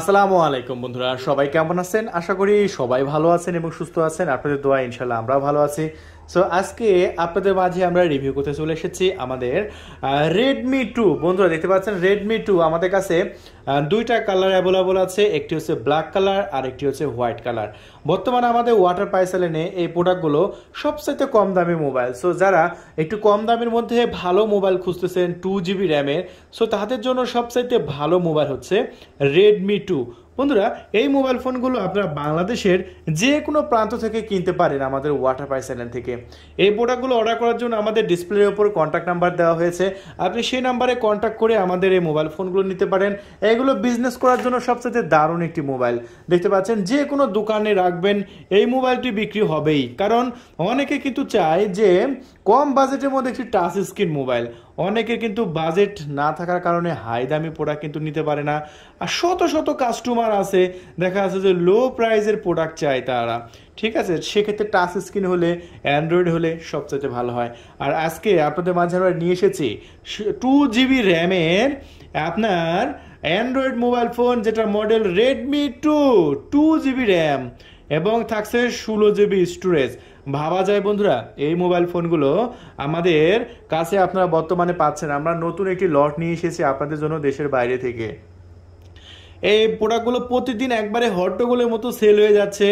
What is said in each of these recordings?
আসসালামু আলাইকুম বন্ধুরা সবাই কেমন আছেন আশা করি সবাই ভালো আছেন এবং সুস্থ আছেন আপনাদের দোয়া ইনশাল্লাহ আমরা ভালো আছি সো আজকে আপনাদের মাঝে আমরা রিভিউ করতে চলে এসেছি আমাদের রেডমি টু বন্ধুরা দেখতে পাচ্ছেন রেডমি টু আমাদের কাছে দুইটা কালার অ্যাভেলেবল আছে একটি হচ্ছে ব্ল্যাক কালার আর একটি হচ্ছে হোয়াইট কালার বর্তমানে আমাদের ওয়াটার পাইসেলেনে এই প্রোডাক্টগুলো সবচাইতে কম দামি মোবাইল সো যারা একটু কম দামের মধ্যে ভালো মোবাইল খুঁজতেছেন টু জিবি র্যামের সো তাদের জন্য সবচাইতে ভালো মোবাইল হচ্ছে রেডমি টু বন্ধুরা এই মোবাইল ফোনগুলো আপনারা বাংলাদেশের যে কোনো প্রান্ত থেকে কিনতে পারেন আমাদের ওয়াটার পাই চ্যানেল থেকে এই প্রোডাক্টগুলো অর্ডার করার জন্য আমাদের ডিসপ্লের ওপর কন্ট্যাক্ট নাম্বার দেওয়া হয়েছে আপনি সেই নাম্বারে কন্ট্যাক্ট করে আমাদের এই মোবাইল ফোনগুলো নিতে পারেন এগুলো বিজনেস করার জন্য সবচেয়ে দারুণ একটি মোবাইল দেখতে পাচ্ছেন যে কোনো দোকানে রাখবেন এই মোবাইলটি বিক্রি হবেই কারণ অনেকে কিন্তু চায় যে কম বাজেটের মধ্যে একটি টাচ স্ক্রিন মোবাইল অনেকের কিন্তু বাজেট না থাকার কারণে হাই দামি প্রোডাক্ট কিন্তু নিতে পারে না আর শত শত কাস্টমার আছে দেখা যাচ্ছে যে লো প্রাইজের প্রোডাক্ট চায় তারা ঠিক আছে সেক্ষেত্রে টাচ স্ক্রিন হলে অ্যান্ড্রয়েড হলে সবচেয়ে ভালো হয় আর আজকে আপনাদের মাঝে আমরা নিয়ে এসেছি টু জিবি র্যামের আপনার অ্যান্ড্রয়েড মোবাইল ফোন যেটা model Redmi two two GB RAM এবং থাকছে ষোলো জিবি স্টোরেজ ভাবা যায় বন্ধুরা এই মোবাইল ফোনগুলো আমাদের কাছে আপনারা বর্তমানে পাচ্ছেন আমরা নতুন একটি লট নিয়ে এসেছি আপনাদের জন্য দেশের বাইরে থেকে এই প্রোডাক্টগুলো প্রতিদিন একবারে হট্টগোলের মতো সেল হয়ে যাচ্ছে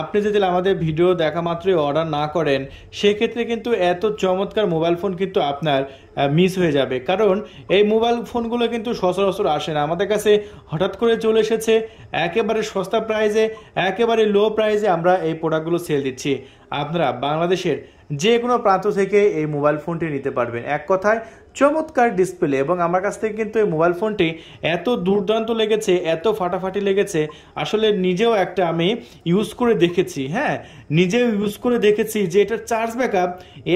আপনি যদি আমাদের ভিডিও দেখা মাত্রই অর্ডার না করেন সেক্ষেত্রে কিন্তু এত চমৎকার মোবাইল ফোন কিন্তু আপনার মিস হয়ে যাবে কারণ এই মোবাইল ফোনগুলো কিন্তু সচরাচর আসে না আমাদের কাছে হঠাৎ করে চলে এসেছে একেবারে সস্তা প্রাইজে একেবারে লো প্রাইজে আমরা এই প্রোডাক্টগুলো সেল দিচ্ছি আপনারা বাংলাদেশের যে কোনো প্রান্ত থেকে এই মোবাইল ফোনটি নিতে পারবেন এক কথায় চমৎকার ডিসপ্লে এবং আমার কাছ থেকে কিন্তু এই মোবাইল ফোনটি এত দুর্দান্ত লেগেছে এত ফাটাফাটি লেগেছে আসলে নিজেও একটা আমি ইউজ করে দেখেছি হ্যাঁ নিজেও ইউজ করে দেখেছি যে এটার চার্জ ব্যাকআপ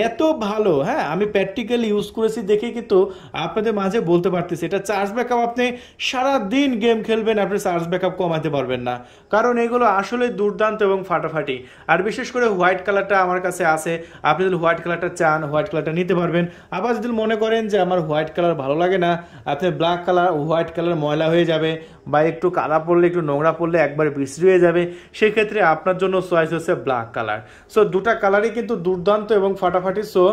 এত ভালো হ্যাঁ আমি প্র্যাকটিক্যালি ইউজ করেছি দেখে কিন্তু আপনাদের মাঝে বলতে পারতেছি এটা চার্জ ব্যাকআপ আপনি সারাদিন গেম খেলবেন আপনি চার্জ ব্যাকআপ কমাতে পারবেন না কারণ এগুলো আসলে দুর্দান্ত এবং ফাটাফাটি আর বিশেষ করে হোয়াইট কালারটা আমার কাছে আছে আপনি যদি হোয়াইট কালারটা চান হোয়াইট কালারটা নিতে পারবেন আবার যদি মনে করেন দেখবেন যে আমার হোয়াইট কালার ভালো লাগে না আপনি ব্ল্যাক কালার হোয়াইট কালার ময়লা হয়ে যাবে বা একটু কাদা পড়লে একটু নোংরা পড়লে একবার বিশ্রী হয়ে যাবে সেক্ষেত্রে আপনার জন্য চয়েস হচ্ছে ব্ল্যাক কালার সো দুটা কালারই কিন্তু দুর্দান্ত এবং ফাটাফাটি সো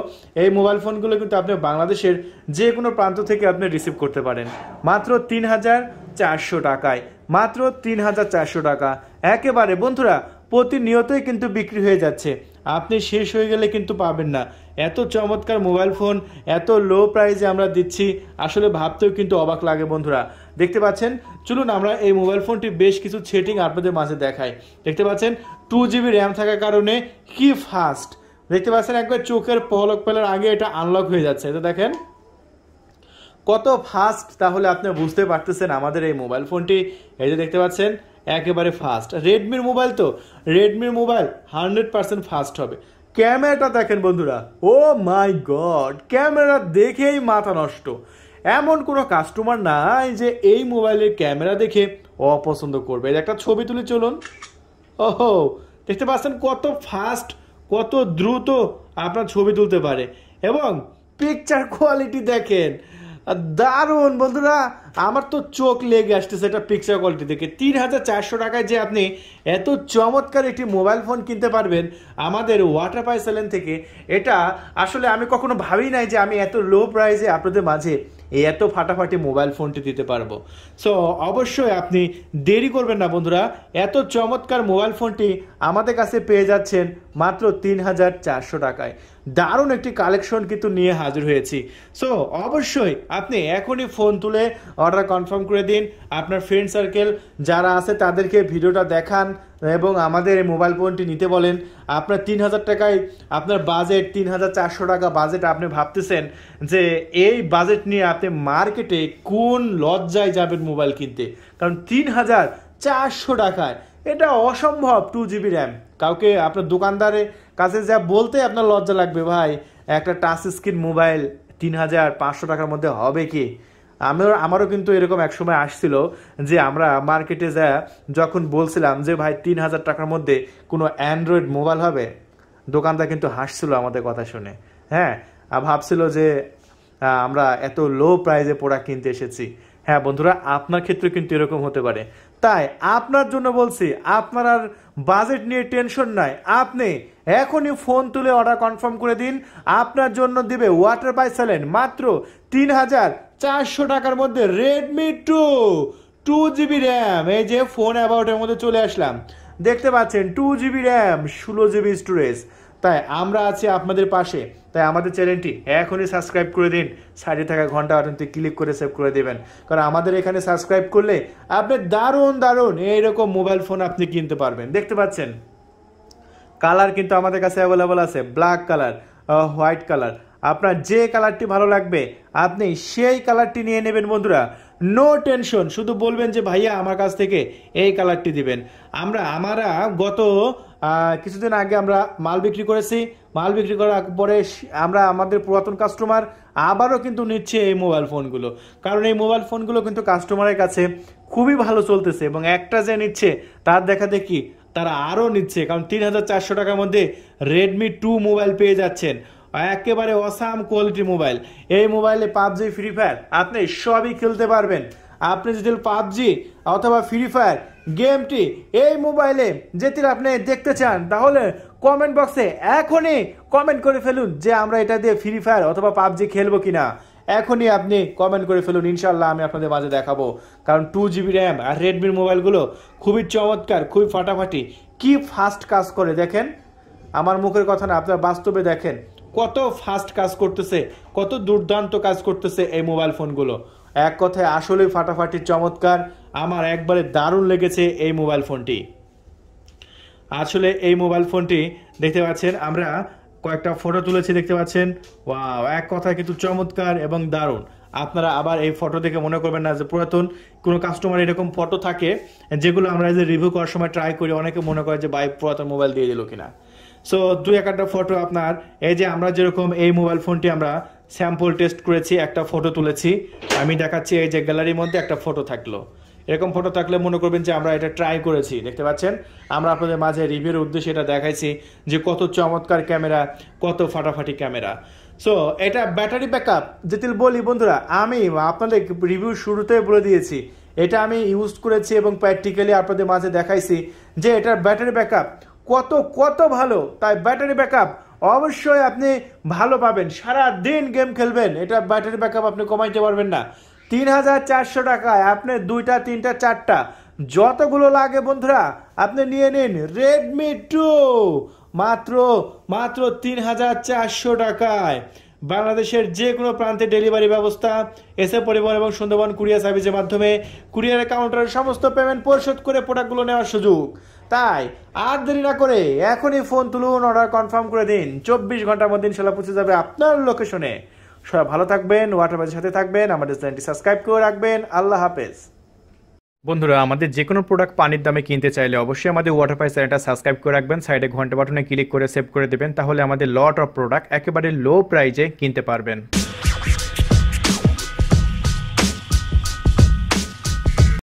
এই মোবাইল ফোনগুলো কিন্তু আপনি বাংলাদেশের যে কোনো প্রান্ত থেকে আপনি রিসিভ করতে পারেন মাত্র তিন হাজার চারশো টাকায় মাত্র তিন হাজার চারশো টাকা একেবারে বন্ধুরা প্রতিনিয়তই কিন্তু বিক্রি হয়ে যাচ্ছে আপনি শেষ হয়ে গেলে কিন্তু পাবেন না এত চমৎকার মোবাইল ফোন এত লো প্রাইসে আমরা দিচ্ছি আসলে ভাবতেও কিন্তু অবাক লাগে বন্ধুরা দেখতে পাচ্ছেন চলুন আমরা এই মোবাইল ফোনটি বেশ কিছু সেটিং আপনাদের মাঝে দেখাই দেখতে পাচ্ছেন টু জিবি র্যাম থাকার কারণে কি ফাস্ট দেখতে পাচ্ছেন একবার চোখের পলক পেলার আগে এটা আনলক হয়ে যাচ্ছে এটা দেখেন কত ফাস্ট তাহলে আপনি বুঝতে পারতেছেন আমাদের এই মোবাইল ফোনটি এই যে দেখতে পাচ্ছেন একেবারে ফাস্ট রেডমির মোবাইল তো রেডমির মোবাইল হান্ড্রেড পার্সেন্ট ফাস্ট হবে ক্যামেরাটা দেখেন বন্ধুরা ও মাই গড ক্যামেরা দেখেই মাথা নষ্ট এমন কোনো কাস্টমার নাই যে এই মোবাইলের ক্যামেরা দেখে অপছন্দ করবে একটা ছবি তুলে চলুন ওহো দেখতে পাচ্ছেন কত ফাস্ট কত দ্রুত আপনার ছবি তুলতে পারে এবং পিকচার কোয়ালিটি দেখেন দারুণ বন্ধুরা আমার তো চোখ লেগে আসতেছে এটা পিকচার কোয়ালিটি থেকে তিন হাজার চারশো টাকায় যে আপনি এত চমৎকার একটি মোবাইল ফোন কিনতে পারবেন আমাদের ওয়াটার পাই সেলেন থেকে এটা আসলে আমি কখনো ভাবি নাই যে আমি এত লো প্রাইসে আপনাদের মাঝে এই এত ফাটাফাটি মোবাইল ফোনটি দিতে পারবো সো অবশ্যই আপনি দেরি করবেন না বন্ধুরা এত চমৎকার মোবাইল ফোনটি আমাদের কাছে পেয়ে যাচ্ছেন মাত্র তিন হাজার চারশো টাকায় দারুণ একটি কালেকশন কিন্তু নিয়ে হাজির হয়েছি সো অবশ্যই আপনি এখনই ফোন তুলে অর্ডার কনফার্ম করে দিন আপনার ফ্রেন্ড সার্কেল যারা আছে তাদেরকে ভিডিওটা দেখান এবং আমাদের এই মোবাইল ফোনটি নিতে বলেন আপনার তিন হাজার টাকায় আপনার বাজেট তিন হাজার চারশো টাকা বাজেট আপনি ভাবতেছেন যে এই বাজেট নিয়ে আপনি মার্কেটে কোন লজ্জায় যাবেন মোবাইল কিনতে কারণ তিন হাজার চারশো টাকায় এটা অসম্ভব টু জিবি র্যাম কাউকে আপনার দোকানদারের কাছে যা বলতে আপনার লজ্জা লাগবে ভাই একটা টাচ স্ক্রিন মোবাইল তিন হাজার পাঁচশো টাকার মধ্যে হবে কি আমিও আমারও কিন্তু এরকম এক সময় আসছিল যে আমরা মার্কেটে যা যখন বলছিলাম যে ভাই তিন হাজার টাকার মধ্যে কোনো অ্যান্ড্রয়েড মোবাইল হবে দোকানদার কিন্তু হাসছিল আমাদের কথা শুনে হ্যাঁ আর ভাবছিল যে আমরা এত লো প্রাইজে প্রোডাক্ট কিনতে এসেছি হ্যাঁ বন্ধুরা আপনার ক্ষেত্রে কিন্তু এরকম হতে পারে তাই আপনার জন্য বলছি আপনার আর বাজেট নিয়ে টেনশন নাই আপনি এখনই ফোন তুলে অর্ডার কনফার্ম করে দিন আপনার জন্য দিবে ওয়াটার বাইসাইলেন মাত্র তিন হাজার চারশো টাকার মধ্যে Redmi two two GB RAM এই যে ফোন অ্যাবাউটের মধ্যে চলে আসলাম দেখতে পাচ্ছেন টু জিবি র্যাম ষোলো জিবি স্টোরেজ তাই আমরা আছি আপনাদের পাশে তাই আমাদের চ্যানেলটি এখনই সাবস্ক্রাইব করে দিন সাইডে থাকা ঘন্টা বাটনটি ক্লিক করে সেভ করে দেবেন কারণ আমাদের এখানে সাবস্ক্রাইব করলে আপনি দারুণ দারুণ এইরকম মোবাইল ফোন আপনি কিনতে পারবেন দেখতে পাচ্ছেন কালার কিন্তু আমাদের কাছে অ্যাভেলেবল আছে ব্ল্যাক কালার হোয়াইট কালার আপনার যে কালারটি ভালো লাগবে আপনি সেই কালারটি নিয়ে নেবেন বন্ধুরা নো টেনশন শুধু বলবেন যে ভাইয়া আমার কাছ থেকে এই কালারটি দিবেন আমরা আমারা গত কিছুদিন আগে আমরা মাল বিক্রি করেছি মাল বিক্রি করার পরে আমরা আমাদের পুরাতন কাস্টমার আবারও কিন্তু নিচ্ছে এই মোবাইল ফোনগুলো কারণ এই মোবাইল ফোনগুলো কিন্তু কাস্টমারের কাছে খুবই ভালো চলতেছে এবং একটা যে নিচ্ছে তার দেখা দেখি তারা আরও নিচ্ছে কারণ তিন হাজার চারশো টাকার মধ্যে রেডমি টু মোবাইল পেয়ে যাচ্ছেন একেবারে অসাম কোয়ালিটি মোবাইল এই মোবাইলে পাবজি ফ্রি ফায়ার আপনি সবই খেলতে পারবেন আপনি যদি পাবজি অথবা ফ্রি ফায়ার গেমটি এই মোবাইলে যেটি আপনি দেখতে চান তাহলে কমেন্ট বক্সে এখনই কমেন্ট করে ফেলুন যে আমরা এটা দিয়ে ফ্রি ফায়ার অথবা পাবজি খেলবো কিনা এখনই আপনি কমেন্ট করে ফেলুন ইনশাল্লাহ আমি আপনাদের মাঝে দেখাবো কারণ টু জিবি র্যাম আর রেডমির মোবাইলগুলো খুবই চমৎকার খুবই ফাটাফাটি কি ফাস্ট কাজ করে দেখেন আমার মুখের কথা না আপনার বাস্তবে দেখেন কত ফাস্ট কাজ করতেছে কত দুর্দান্ত কাজ করতেছে এই মোবাইল ফোনগুলো এক কথায় আসলেই ফাটাফাটি চমৎকার আমার একবারে দারুণ লেগেছে এই মোবাইল ফোনটি আসলে এই মোবাইল ফোনটি দেখতে পাচ্ছেন আমরা কয়েকটা ফটো তুলেছি দেখতে পাচ্ছেন ওয়াও এক কথা কিন্তু চমৎকার এবং দারুণ আপনারা আবার এই ফটো দেখে মনে করবেন না যে পুরাতন কোনো কাস্টমার এরকম ফটো থাকে যেগুলো আমরা যে রিভিউ করার সময় ট্রাই করি অনেকে মনে করে যে বাই পুরাতন মোবাইল দিয়ে দিল কিনা সো দুই একটা ফটো আপনার এই যে আমরা যেরকম এই মোবাইল ফোনটি আমরা স্যাম্পল টেস্ট করেছি একটা ফটো তুলেছি আমি দেখাচ্ছি এই যে গ্যালারির মধ্যে একটা ফটো থাকলো এরকম ফটো থাকলে মনে করবেন যে আমরা এটা ট্রাই করেছি দেখতে পাচ্ছেন আমরা আপনাদের মাঝে রিভিউর উদ্দেশ্যে এটা দেখাইছি যে কত চমৎকার ক্যামেরা কত ফাটাফাটি ক্যামেরা সো এটা ব্যাটারি ব্যাকআপ যেতিল বলি বন্ধুরা আমি আপনাদের রিভিউ শুরুতে বলে দিয়েছি এটা আমি ইউজ করেছি এবং প্র্যাকটিক্যালি আপনাদের মাঝে দেখাইছি যে এটার ব্যাটারি ব্যাকআপ কত কত ভালো তাই ব্যাটারি ব্যাকআপ অবশ্যই আপনি ভালো পাবেন সারা দিন গেম খেলবেন এটা ব্যাটারি ব্যাকআপ আপনি কমাইতে পারবেন না তিন হাজার চারশো টাকায় আপনি দুইটা তিনটা চারটা যতগুলো লাগে বন্ধুরা আপনি নিয়ে নিন রেডমি টু মাত্র মাত্র তিন হাজার চারশো টাকায় বাংলাদেশের যে কোনো প্রান্তে ডেলিভারি ব্যবস্থা এসে পরিবহন এবং সুন্দরবন কুরিয়ার সার্ভিসের মাধ্যমে কুরিয়ার কাউন্টারের সমস্ত পেমেন্ট পরিশোধ করে প্রোডাক্টগুলো নেওয়ার সুযোগ তাই আর দেরি না করে এখনই ফোন তুলুন অর্ডার কনফার্ম করে দিন চব্বিশ ঘন্টার মধ্যে ইনশাল্লাহ পৌঁছে যাবে আপনার লোকেশনে সবাই ভালো থাকবেন ওয়াটার সাথে থাকবেন আমাদের চ্যানেলটি সাবস্ক্রাইব করে রাখবেন আল্লাহ হাফেজ বন্ধুরা আমাদের যে কোনো প্রোডাক্ট পানির দামে কিনতে চাইলে অবশ্যই আমাদের ওয়াটারপাই চ্যানেলটা সাবস্ক্রাইব করে রাখবেন সাইডে ঘন্টা বাটনে ক্লিক করে সেভ করে দেবেন তাহলে আমাদের লট অফ প্রোডাক্ট একেবারে লো প্রাইজে কিনতে পারবেন